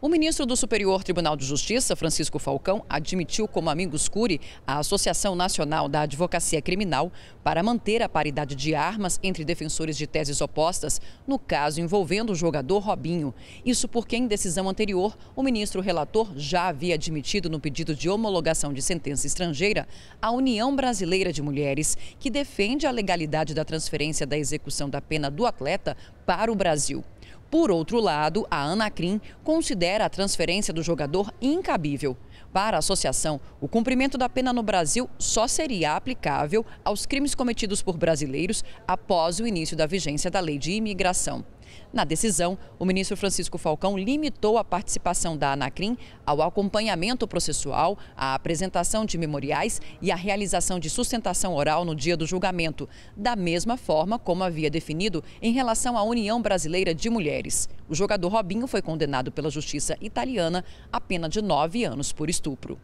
O ministro do Superior Tribunal de Justiça, Francisco Falcão, admitiu como amigos curi a Associação Nacional da Advocacia Criminal para manter a paridade de armas entre defensores de teses opostas, no caso envolvendo o jogador Robinho. Isso porque, em decisão anterior, o ministro relator já havia admitido no pedido de homologação de sentença estrangeira a União Brasileira de Mulheres, que defende a legalidade da transferência da execução da pena do atleta para o Brasil. Por outro lado, a Anacrim considera a transferência do jogador incabível. Para a associação, o cumprimento da pena no Brasil só seria aplicável aos crimes cometidos por brasileiros após o início da vigência da lei de imigração. Na decisão, o ministro Francisco Falcão limitou a participação da Anacrim ao acompanhamento processual, à apresentação de memoriais e à realização de sustentação oral no dia do julgamento, da mesma forma como havia definido em relação à União Brasileira de Mulheres. O jogador Robinho foi condenado pela justiça italiana à pena de nove anos por estupro.